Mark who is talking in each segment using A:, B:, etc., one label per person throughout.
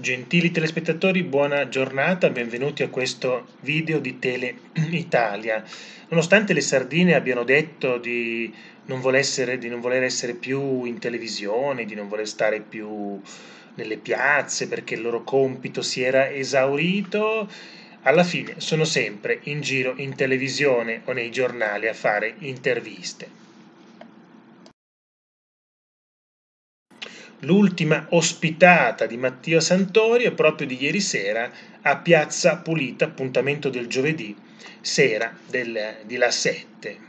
A: Gentili telespettatori, buona giornata, benvenuti a questo video di Tele Italia. Nonostante le sardine abbiano detto di non, essere, di non, voler essere più in televisione, di non voler stare più nelle piazze perché il loro compito si era esaurito, alla fine sono sempre in giro in televisione o nei giornali a fare interviste. l'ultima ospitata di Mattia Santorio è proprio di ieri sera a Piazza Pulita, appuntamento del giovedì sera del, di La 7.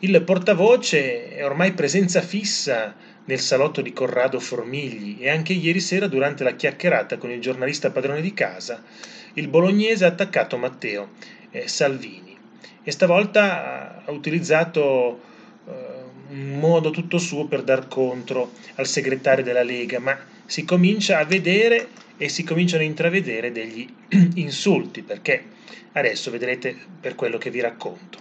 A: Il portavoce è ormai presenza fissa nel salotto di Corrado Formigli e anche ieri sera durante la chiacchierata con il giornalista padrone di casa il bolognese ha attaccato Matteo eh, Salvini e stavolta ha utilizzato un modo tutto suo per dar contro al segretario della Lega, ma si comincia a vedere e si cominciano a intravedere degli insulti, perché adesso vedrete per quello che vi racconto.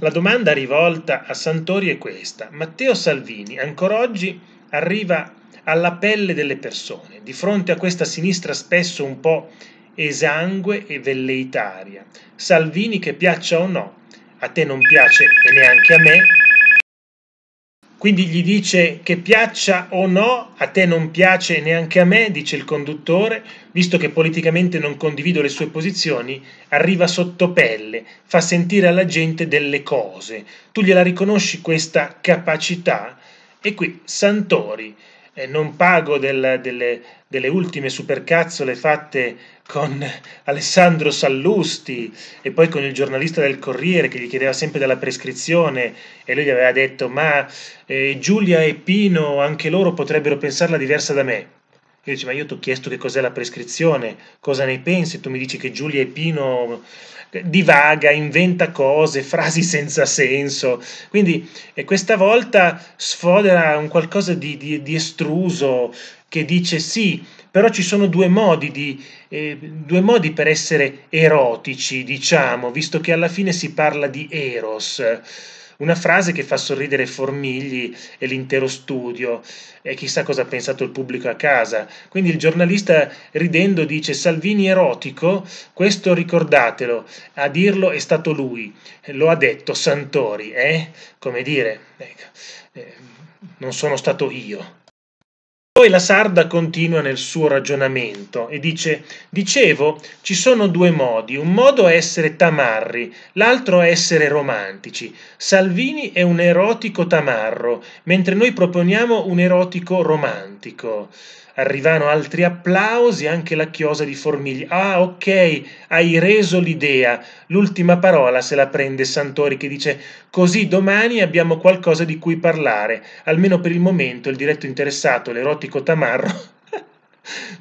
A: La domanda rivolta a Santori è questa. Matteo Salvini ancora oggi arriva alla pelle delle persone, di fronte a questa sinistra spesso un po' esangue e velleitaria. Salvini che piaccia o no, a te non piace e neanche a me, quindi gli dice che piaccia o no, a te non piace neanche a me, dice il conduttore, visto che politicamente non condivido le sue posizioni, arriva sotto pelle, fa sentire alla gente delle cose. Tu gliela riconosci questa capacità? E qui Santori eh, non pago del, delle, delle, ultime supercazzole fatte con Alessandro Sallusti e poi con il giornalista del Corriere che gli chiedeva sempre della prescrizione e lui gli aveva detto ma eh, Giulia e Pino anche loro potrebbero pensarla diversa da me. Io dice, ma io ti ho chiesto che cos'è la prescrizione, cosa ne pensi? Tu mi dici che Giulia e Pino eh, divaga, inventa cose, frasi senza senso. Quindi questa volta sfodera un qualcosa di, di, di estruso che dice sì, però ci sono due modi, di, eh, due modi, per essere erotici, diciamo, visto che alla fine si parla di eros una frase che fa sorridere Formigli e l'intero studio e chissà cosa ha pensato il pubblico a casa. Quindi il giornalista ridendo dice Salvini erotico, questo ricordatelo, a dirlo è stato lui, lo ha detto Santori, eh? Come dire, ecco. eh, non sono stato io. Poi la sarda continua nel suo ragionamento e dice: Dicevo, ci sono due modi. Un modo è essere tamarri, l'altro è essere romantici. Salvini è un erotico tamarro, mentre noi proponiamo un erotico romantico. Arrivano altri applausi, anche la chiosa di Formigli. Ah, ok, hai reso l'idea. L'ultima parola se la prende Santori che dice così domani abbiamo qualcosa di cui parlare. Almeno per il momento il diretto interessato, l'erotico Tamarro,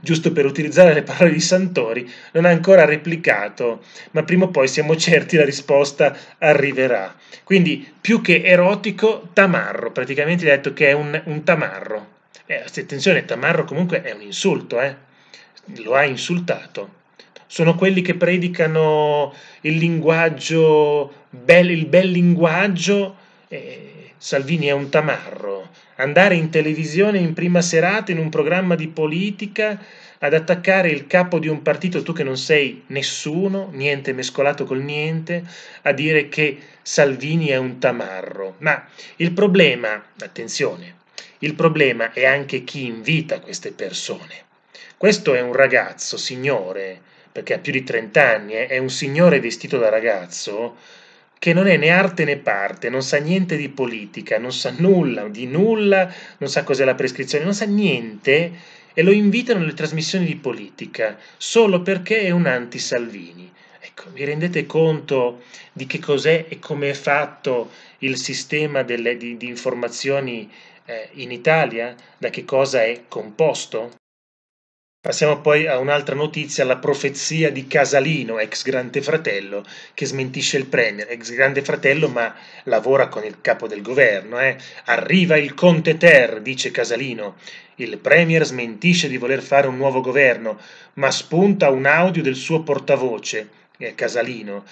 A: giusto per utilizzare le parole di Santori, non ha ancora replicato, ma prima o poi siamo certi la risposta arriverà. Quindi più che erotico, tamarro, praticamente gli ha detto che è un, un tamarro. Eh, attenzione, Tamarro comunque è un insulto, eh? lo ha insultato. Sono quelli che predicano il linguaggio, bel, il bel linguaggio. Eh, Salvini è un tamarro. Andare in televisione in prima serata in un programma di politica ad attaccare il capo di un partito, tu che non sei nessuno, niente mescolato col niente, a dire che Salvini è un tamarro. Ma il problema, attenzione, il problema è anche chi invita queste persone. Questo è un ragazzo, signore, perché ha più di 30 anni, eh, è un signore vestito da ragazzo che non è né arte né parte, non sa niente di politica, non sa nulla di nulla, non sa cos'è la prescrizione, non sa niente e lo invitano alle trasmissioni di politica solo perché è un anti-Salvini. Ecco, vi rendete conto di che cos'è e come è fatto il sistema delle, di, di, informazioni eh, in Italia? Da che cosa è composto? Passiamo poi a un'altra notizia, la profezia di Casalino, ex Grande Fratello, che smentisce il Premier, ex Grande Fratello ma lavora con il capo del governo. Eh. Arriva il Conte Ter, dice Casalino. Il Premier smentisce di voler fare un nuovo governo, ma spunta un audio del suo portavoce Casalino,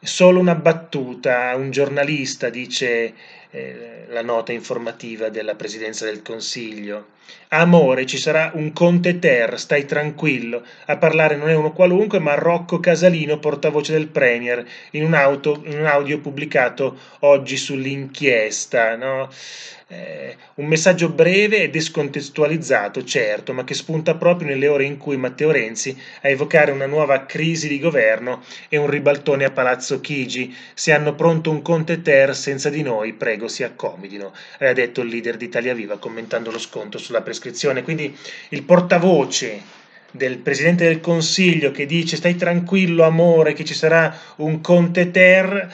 A: solo una battuta, un giornalista dice eh, la nota informativa della Presidenza del Consiglio. Amore, ci sarà un Conte Ter, stai tranquillo. A parlare non è uno qualunque, ma Rocco Casalino, portavoce del Premier, in un, auto, in un audio pubblicato oggi sull'inchiesta. No? Eh, un messaggio breve e descontestualizzato, certo, ma che spunta proprio nelle ore in cui Matteo Renzi a evocare una nuova crisi di governo e un ribaltone a Palazzo Chigi. Se hanno pronto un Conte Ter senza di noi, prego prego si accomodino, ha detto il leader di Italia Viva commentando lo sconto sulla prescrizione. Quindi il portavoce del Presidente del Consiglio che dice stai tranquillo amore che ci sarà un Conte Ter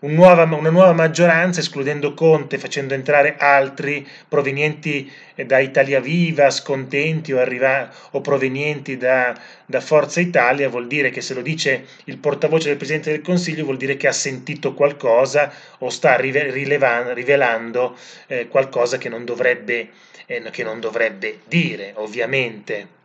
A: un nuova, una nuova maggioranza, escludendo Conte, facendo entrare altri provenienti da Italia Viva, scontenti o, arriva, o provenienti da, da Forza Italia, vuol dire che se lo dice il portavoce del Presidente del Consiglio, vuol dire che ha sentito qualcosa o sta rivelando eh, qualcosa che non, dovrebbe, eh, che non dovrebbe dire, ovviamente.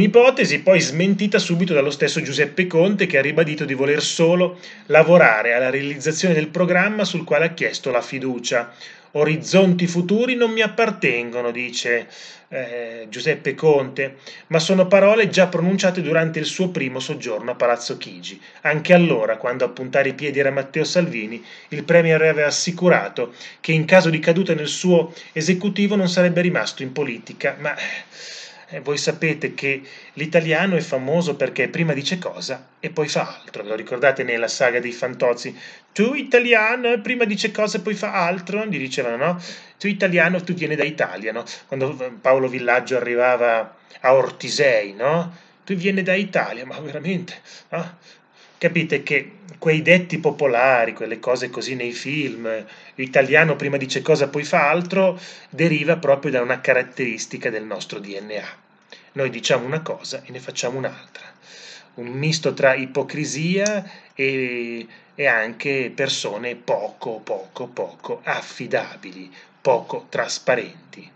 A: Un'ipotesi poi smentita subito dallo stesso Giuseppe Conte che ha ribadito di voler solo lavorare alla realizzazione del programma sul quale ha chiesto la fiducia. Orizzonti futuri non mi appartengono, dice eh, Giuseppe Conte, ma sono parole già pronunciate durante il suo primo soggiorno a Palazzo Chigi. Anche allora, quando a puntare i piedi era Matteo Salvini, il Premier aveva assicurato che in caso di caduta nel suo esecutivo non sarebbe rimasto in politica, ma eh, eh, voi sapete che l'italiano è famoso perché prima dice cosa e poi fa altro. lo ricordate nella saga dei fantozzi? Tu italiano eh, prima dice cosa e poi fa altro? Gli dicevano no? Tu italiano, tu vieni da Italia, no? Quando eh, Paolo Villaggio arrivava a Ortisei, no? Tu vieni da Italia, ma veramente? No? Ah, capite che quei detti popolari, quelle cose così nei film, l'italiano prima dice cosa poi fa altro, deriva proprio da una caratteristica del nostro DNA. Noi diciamo una cosa e ne facciamo un'altra, un misto tra ipocrisia e, e anche persone poco, poco, poco affidabili, poco trasparenti.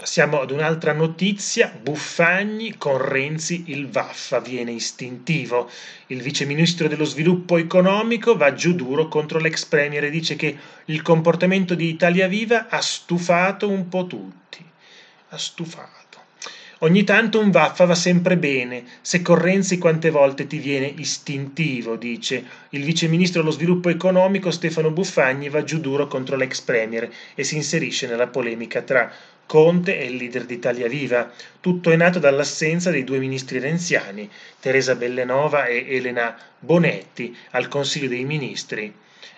A: Passiamo ad un'altra notizia, Buffagni con Renzi il Vaffa viene istintivo. Il viceministro dello sviluppo economico va giù duro contro l'ex premier e dice che il comportamento di Italia Viva ha stufato un po' tutti. Ha stufato. Ogni tanto un vaffa va sempre bene, se Correnzi quante volte ti viene istintivo, dice. Il viceministro allo sviluppo economico Stefano Buffagni va giù duro contro l'ex premier e si inserisce nella polemica tra Conte e il leader d'Italia Viva. Tutto è nato dall'assenza dei due ministri renziani, Teresa Bellenova e Elena Bonetti, al Consiglio dei Ministri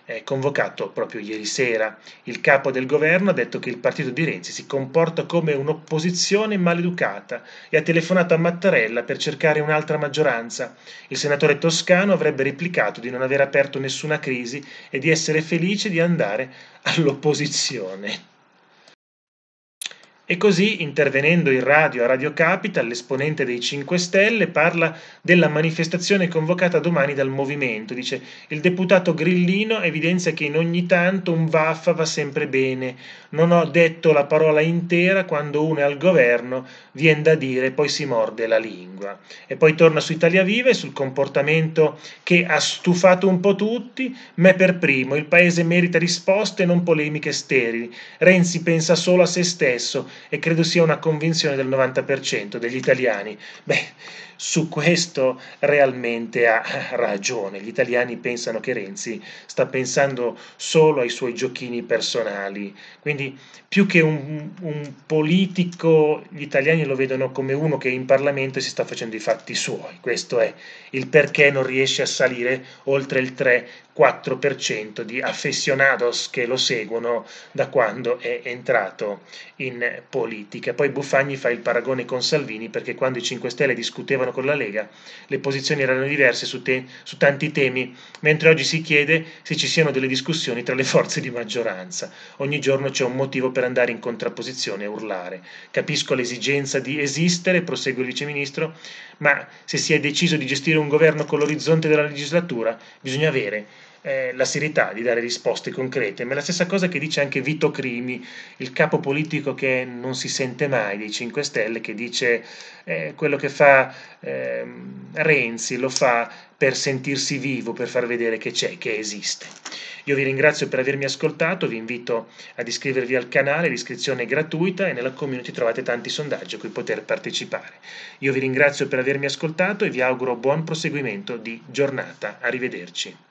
A: eh, convocato proprio ieri sera. Il capo del governo ha detto che il partito di Renzi si comporta come un'opposizione maleducata e ha telefonato a Mattarella per cercare un'altra maggioranza. Il senatore toscano avrebbe replicato di non aver aperto nessuna crisi e di essere felice di andare all'opposizione. E così, intervenendo in radio a Radio Capital, l'esponente dei 5 Stelle parla della manifestazione convocata domani dal movimento. Dice: Il deputato Grillino evidenzia che in ogni tanto un vaffa va sempre bene. Non ho detto la parola intera quando uno è al governo, viene da dire, poi si morde la lingua. E poi torna su Italia Viva e sul comportamento che ha stufato un po' tutti, me per primo. Il paese merita risposte, non polemiche sterili. Renzi pensa solo a se stesso e credo sia una convinzione del 90% degli italiani. Beh, su questo realmente ha ragione. Gli italiani pensano che Renzi sta pensando solo ai suoi giochini personali. Quindi più che un, un politico, gli italiani lo vedono come uno che è in Parlamento e si sta facendo i fatti suoi. Questo è il perché non riesce a salire oltre il 3 4% di affessionados che lo seguono da quando è entrato in politica. Poi Buffagni fa il paragone con Salvini perché quando i 5 Stelle discutevano con la Lega le posizioni erano diverse su, te, su tanti temi, mentre oggi si chiede se ci siano delle discussioni tra le forze di maggioranza. Ogni giorno c'è un motivo per andare in contrapposizione e urlare. Capisco l'esigenza di esistere, prosegue il viceministro, ma se si è deciso di gestire un governo con l'orizzonte della legislatura bisogna avere eh, la serietà di dare risposte concrete, ma è la stessa cosa che dice anche Vito Crimi, il capo politico che non si sente mai dei 5 Stelle, che dice eh, quello che fa eh, Renzi lo fa per sentirsi vivo, per far vedere che c'è, che esiste. Io vi ringrazio per avermi ascoltato, vi invito ad iscrivervi al canale, l'iscrizione è gratuita e nella community trovate tanti sondaggi a cui poter partecipare. Io vi ringrazio per avermi ascoltato e vi auguro buon proseguimento di giornata. Arrivederci.